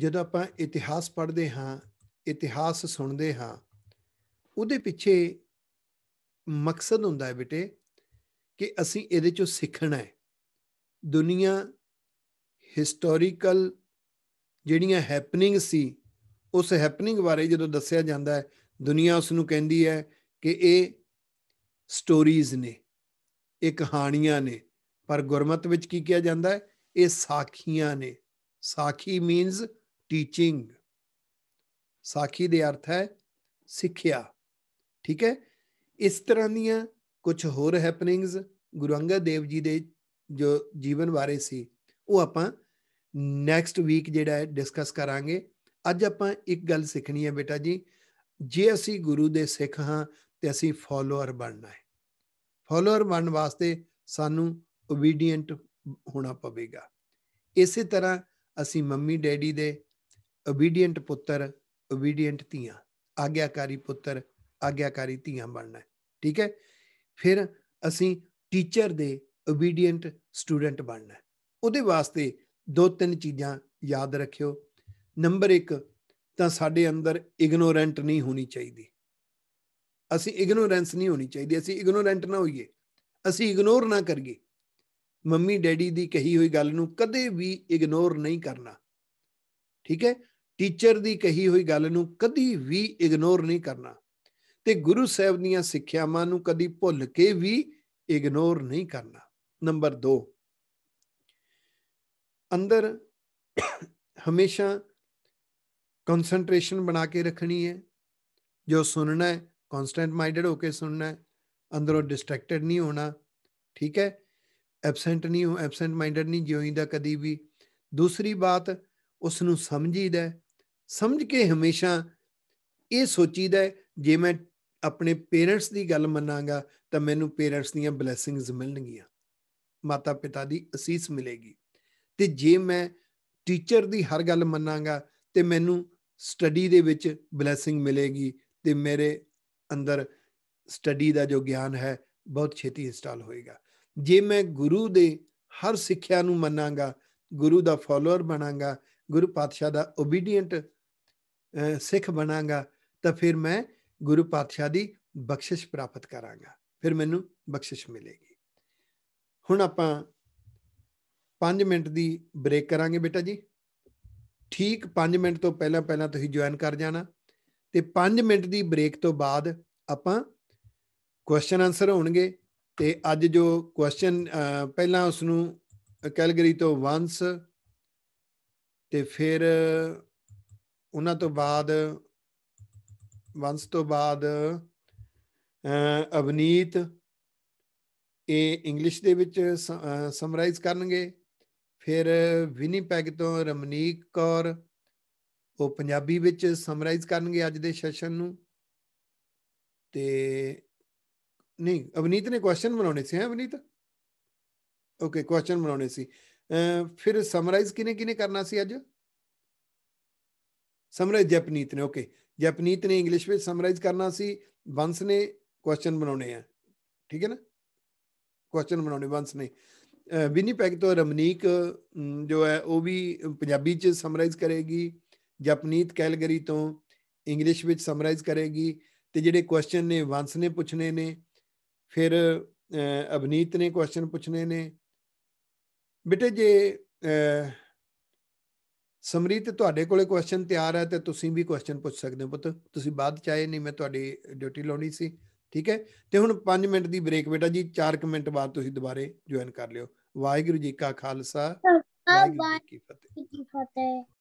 ਜਦੋਂ ਆਪਾਂ ਇਤਿਹਾਸ ਪੜ੍ਹਦੇ ਹਾਂ ਇਤਿਹਾਸ ਸੁਣਦੇ ਹਾਂ ਉਹਦੇ ਪਿੱਛੇ ਮਕਸਦ ਹੁੰਦਾ ਹੈ ਬੇਟੇ ਕਿ ਅਸੀਂ ਇਹਦੇ ਚੋਂ ਸਿੱਖਣਾ ਹੈ ਦੁਨੀਆ ਹਿਸਟੋਰੀਕਲ ਜਿਹੜੀਆਂ ਹੈਪਨਿੰਗ ਸੀ ਉਸ ਹੈਪਨਿੰਗ ਬਾਰੇ ਜਦੋਂ ਦੱਸਿਆ ਜਾਂਦਾ ਹੈ ਦੁਨੀਆ ਉਸ ਨੂੰ ਕਹਿੰਦੀ ਹੈ ਕਿ ਇਹ ਸਟੋਰੀਜ਼ ਨੇ ਇਹ ਕਹਾਣੀਆਂ ਨੇ ਪਰ ਗੁਰਮਤ ਵਿੱਚ ਕੀ ਕਿਹਾ ਜਾਂਦਾ ਹੈ ਇਹ ਸਾਖੀਆਂ ਨੇ ਸਾਖੀ ਮੀਨਸ ਟੀਚਿੰਗ ਸਾਖੀ ਦੇ ਅਰਥ ਹੈ ਸਿੱਖਿਆ ਠੀਕ ਹੈ ਇਸ ਤਰ੍ਹਾਂ ਦੀਆਂ ਕੁਝ ਹੋਰ ਹੈਪਨਿੰਗਸ ਗੁਰੂ ਅੰਗਦ ਦੇਵ ਜੀ ਦੇ ਜੋ ਜੀਵਨ ਬਾਰੇ ਸੀ ਉਹ ਆਪਾਂ ਨੈਕਸਟ ਵੀਕ ਜਿਹੜਾ ਹੈ ਡਿਸਕਸ ਕਰਾਂਗੇ ਅੱਜ ਆਪਾਂ ਇੱਕ ਗੱਲ ਸਿੱਖਣੀ ਹੈ ਬੇਟਾ ਜੀ ਜੇ ਅਸੀਂ ਗੁਰੂ ਦੇ ਸਿੱਖ ਹਾਂ ਤੇ ਅਸੀਂ ਫਾਲੋਅਰ ਬਣਨਾ ਹੈ ਫਾਲੋਅਰ ਬਣਨ ਵਾਸਤੇ ਸਾਨੂੰ ਓਬੀਡੀਐਂਟ ਹੋਣਾ ਪਵੇਗਾ ਇਸੇ ਤਰ੍ਹਾਂ ਅਸੀਂ ਮੰਮੀ ਡੈਡੀ ਦੇ ਓਬੀਡੀਐਂਟ ਪੁੱਤਰ ਓਬੀਡੀਐਂਟ ਧੀਆਂ ਆਗਿਆਕਾਰੀ ਪੁੱਤਰ ਆਗਿਆਕਾਰੀ ਧੀਆਂ ਬਣਨਾ ਠੀਕ ਹੈ ਫਿਰ ਅਸੀਂ ਟੀਚਰ ਦੇ ਓਬੀਡੀਐਂਟ ਸਟੂਡੈਂਟ ਬਣਨਾ ਉਹਦੇ ਵਾਸਤੇ ਦੋ ਤਿੰਨ ਚੀਜ਼ਾਂ ਯਾਦ ਰੱਖਿਓ ਨੰਬਰ 1 ਤਾਂ ਸਾਡੇ ਅੰਦਰ ਇਗਨੋਰੈਂਟ ਨਹੀਂ ਹੋਣੀ ਚਾਹੀਦੀ ਅਸੀਂ ਇਗਨੋਰੈਂਸ ਨਹੀਂ ਹੋਣੀ ਚਾਹੀਦੀ ਅਸੀਂ ਇਗਨੋਰੈਂਟ ਨਾ ਹੋਈਏ ਅਸੀਂ ਇਗਨੋਰ ਨਾ ਕਰੀਏ ਮੰਮੀ ਡੈਡੀ ਦੀ ਕਹੀ ਹੋਈ ਗੱਲ ਨੂੰ ਕਦੇ ਵੀ ਇਗਨੋਰ ਨਹੀਂ ਕਰਨਾ ਠੀਕ ਹੈ ਟੀਚਰ ਦੀ ਕਹੀ ਹੋਈ ਗੱਲ ਨੂੰ ਕਦੀ ਵੀ ਇਗਨੋਰ ਨਹੀਂ ਕਰਨਾ ਤੇ ਗੁਰੂ ਸਾਹਿਬ ਦੀਆਂ ਸਿੱਖਿਆਵਾਂ ਨੂੰ ਕਦੀ ਭੁੱਲ ਕੇ ਵੀ ਇਗਨੋਰ ਨਹੀਂ ਕਰਨਾ ਨੰਬਰ 2 ਅੰਦਰ ਹਮੇਸ਼ਾ ਕਨਸੈਂਟਰੇਸ਼ਨ ਬਣਾ ਕੇ ਰੱਖਣੀ ਹੈ ਜੋ ਸੁਣਨਾ ਹੈ ਕਨਸਟੈਂਟ ਮਾਈਂਡਡ ਹੋ ਕੇ ਸੁਣਨਾ ਹੈ ਅੰਦਰੋਂ ਡਿਸਟਰੈਕਟਡ ਨਹੀਂ ਹੋਣਾ ਠੀਕ ਹੈ ਐਬਸੈਂਟ ਨਹੀਂ ਹੋ ਐਬਸੈਂਟ ਮਾਈਂਡਡ ਨਹੀਂ ਜਿਉਂਦਾ ਕਦੀ ਵੀ ਦੂਸਰੀ ਬਾਤ ਉਸ ਨੂੰ ਸਮਝੀਦਾ ਸਮਝ ਕੇ ਹਮੇਸ਼ਾ ਇਹ ਸੋਚੀਦਾ ਜੇ ਮੈਂ ਆਪਣੇ ਪੇਰੈਂਟਸ ਦੀ ਗੱਲ ਮੰਨਾਂਗਾ ਤਾਂ ਮੈਨੂੰ ਪੇਰੈਂਟਸ ਦੀਆਂ ਬਲੇਸਿੰਗਸ ਮਿਲਣਗੀਆਂ ਮਾਤਾ ਪਿਤਾ ਦੀ ਅਸੀਸ ਮਿਲੇਗੀ ਤੇ ਜੇ ਮੈਂ ਟੀਚਰ ਦੀ ਹਰ ਗੱਲ ਮੰਨਾਂਗਾ ਤੇ ਮੈਨੂੰ ਸਟੱਡੀ ਦੇ ਵਿੱਚ ਬਲੇਸਿੰਗ ਮਿਲੇਗੀ ਤੇ ਮੇਰੇ ਅੰਦਰ ਸਟੱਡੀ ਦਾ ਜੋ ਗਿਆਨ ਹੈ ਬਹੁਤ ਛੇਤੀ ਇੰਸਟਾਲ ਹੋਏਗਾ ਜੇ ਮੈਂ ਗੁਰੂ ਦੇ ਹਰ ਸਿੱਖਿਆ ਨੂੰ ਮੰਨਾਂਗਾ ਗੁਰੂ ਦਾ ਫਾਲੋਅਰ ਬਣਾਂਗਾ ਗੁਰੂ ਪਾਤਸ਼ਾਹ ਦਾ ਓਬੀਡੀਐਂਟ ਸਿੱਖ ਬਣਾਂਗਾ ਤਾਂ ਫਿਰ ਮੈਂ ਗੁਰੂ ਪਾਤਸ਼ਾਹ ਦੀ ਬਖਸ਼ਿਸ਼ ਪ੍ਰਾਪਤ ਕਰਾਂਗਾ ਫਿਰ ਮੈਨੂੰ ਬਖਸ਼ਿਸ਼ ਮਿਲੇਗੀ ਹੁਣ ਆਪਾਂ 5 ਮਿੰਟ ਦੀ ਬ੍ਰੇਕ ਕਰਾਂਗੇ ਬੇਟਾ ਜੀ ਠੀਕ 5 ਮਿੰਟ ਤੋਂ ਪਹਿਲਾਂ ਪਹਿਲਾਂ ਤੁਸੀਂ ਜੁਆਇਨ ਕਰ ਜਾਣਾ ਤੇ 5 ਮਿੰਟ ਦੀ ਬ੍ਰੇਕ ਤੋਂ ਬਾਅਦ ਆਪਾਂ ਕੁਐਸਚਨ ਆਨਸਰ ਹੋਣਗੇ ਤੇ ਅੱਜ ਜੋ ਕੁਐਸਚਨ ਪਹਿਲਾਂ ਉਸ ਨੂੰ ਕੈਲਗਰੀ ਤੋਂ ਵਾਂਸ ਤੇ ਫਿਰ ਉਹਨਾਂ ਤੋਂ ਬਾਅਦ ਵੰਸ ਤੋਂ ਬਾਅਦ ਅਵਨੀਤ ਇਹ ਇੰਗਲਿਸ਼ ਦੇ ਵਿੱਚ ਸਮਰਾਈਜ਼ ਕਰਨਗੇ ਫਿਰ ਵਿਨੀਪੈਗ ਤੋਂ ਰਮਨੀਕ ਕੌਰ ਉਹ ਪੰਜਾਬੀ ਵਿੱਚ ਸਮਰਾਈਜ਼ ਕਰਨਗੇ ਅੱਜ ਦੇ ਸੈਸ਼ਨ ਨੂੰ ਤੇ ਨਹੀਂ ਅਵਨੀਤ ਨੇ ਕੁਐਸਚਨ ਬਣਾਉਣੇ ਸੀ ਹੈ ਅਵਨੀਤ ਓਕੇ ਕੁਐਸਚਨ ਬਣਾਉਣੇ ਸੀ ਫਿਰ ਸਮਰਾਈਜ਼ ਕਿਨੇ ਕਿਨੇ ਕਰਨਾ ਸੀ ਅੱਜ ਸਮਰਾਈਜ਼ ਜਪਨੀਤ ਨੇ ਓਕੇ ਜਪਨੀਤ ਨੇ ਇੰਗਲਿਸ਼ ਵਿੱਚ ਸਮਰਾਈਜ਼ ਕਰਨਾ ਸੀ ਵੰਸ ਨੇ ਕੁਐਸਚਨ ਬਣਾਉਣੇ ਆ ਠੀਕ ਹੈ ਨਾ ਕੁਐਸਚਨ ਬਣਾਉਣੇ ਵੰਸ ਨੇ ਵਿਨੀਪੈਗ ਤੋਂ ਰਮਨੀਕ ਜੋ ਹੈ ਉਹ ਵੀ ਪੰਜਾਬੀ ਚ ਸਮਰਾਈਜ਼ ਕਰੇਗੀ ਜਪਨੀਤ ਕੈਲਗਰੀ ਤੋਂ ਇੰਗਲਿਸ਼ ਵਿੱਚ ਸਮਰਾਈਜ਼ ਕਰੇਗੀ ਤੇ ਜਿਹੜੇ ਕੁਐਸਚਨ ਨੇ ਵੰਸ ਨੇ ਪੁੱਛਣੇ ਨੇ ਫਿਰ ਅਬਨੀਤ ਨੇ ਕੁਐਸਚਨ ਪੁੱਛਣੇ ਨੇ ਬਿਟੇ ਜੇ ਸਮਰੀਤ ਤੁਹਾਡੇ ਕੋਲੇ ਕੁਐਸਚਨ ਤਿਆਰ ਹੈ ਤੇ ਤੁਸੀਂ ਵੀ ਕੁਐਸਚਨ ਪੁੱਛ ਸਕਦੇ ਹੋ ਪੁੱਤ ਤੁਸੀਂ ਬਾਅਦ ਚਾਹੇ ਨਹੀਂ ਮੈਂ ਤੁਹਾਡੀ ਡਿਊਟੀ ਲਾਉਣੀ ਸੀ ਠੀਕ ਹੈ ਤੇ ਹੁਣ 5 ਮਿੰਟ ਦੀ ਬ੍ਰੇਕ ਬੇਟਾ ਜੀ 4 ਮਿੰਟ ਬਾਅਦ ਤੁਸੀਂ ਦੁਬਾਰੇ ਜੁਆਇਨ ਕਰ ਲਿਓ ਵਾਹਿਗੁਰੂ ਜੀ ਕਾ ਖਾਲਸਾ ਵਾਹਿਗੁਰੂ ਜੀ ਕੀ ਫਤਿਹ